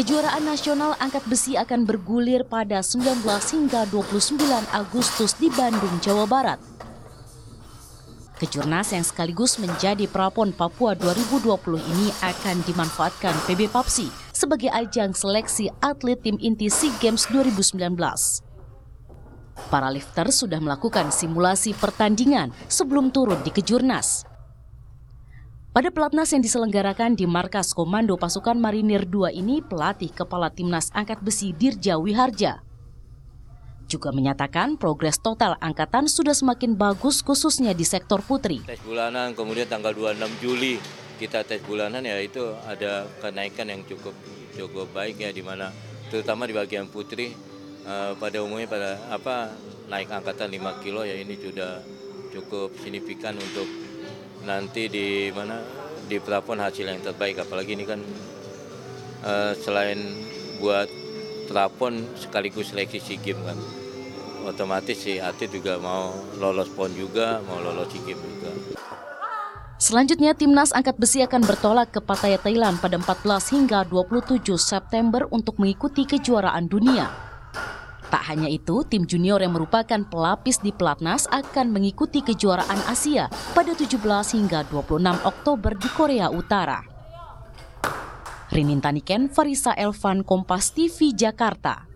Kejuaraan nasional angkat besi akan bergulir pada 19 hingga 29 Agustus di Bandung, Jawa Barat. Kejurnas yang sekaligus menjadi Prapon Papua 2020 ini akan dimanfaatkan PB Papsi sebagai ajang seleksi atlet tim inti SEA Games 2019. Para lifter sudah melakukan simulasi pertandingan sebelum turun di Kejurnas. Pada pelatnas yang diselenggarakan di Markas Komando Pasukan Marinir 2 ini, pelatih Kepala Timnas Angkat Besi Dirja Wiharja juga menyatakan progres total angkatan sudah semakin bagus khususnya di sektor putri. Tes bulanan kemudian tanggal 26 Juli kita tes bulanan ya itu ada kenaikan yang cukup cukup baik ya di mana terutama di bagian putri uh, pada umumnya pada apa naik angkatan 5 kilo ya ini sudah cukup signifikan untuk nanti di mana di pelapon hasil yang terbaik apalagi ini kan uh, selain buat pelapon sekaligus seleksi si game kan otomatis si atlet juga mau lolos pon juga mau lolos si game juga Selanjutnya, timnas angkat besi akan bertolak ke Pattaya, Thailand pada 14 hingga 27 September untuk mengikuti kejuaraan dunia. Tak hanya itu, tim junior yang merupakan pelapis di pelatnas akan mengikuti kejuaraan Asia pada 17 hingga 26 Oktober di Korea Utara. Rinintaniken, Farisa Elvan, Kompas TV, Jakarta.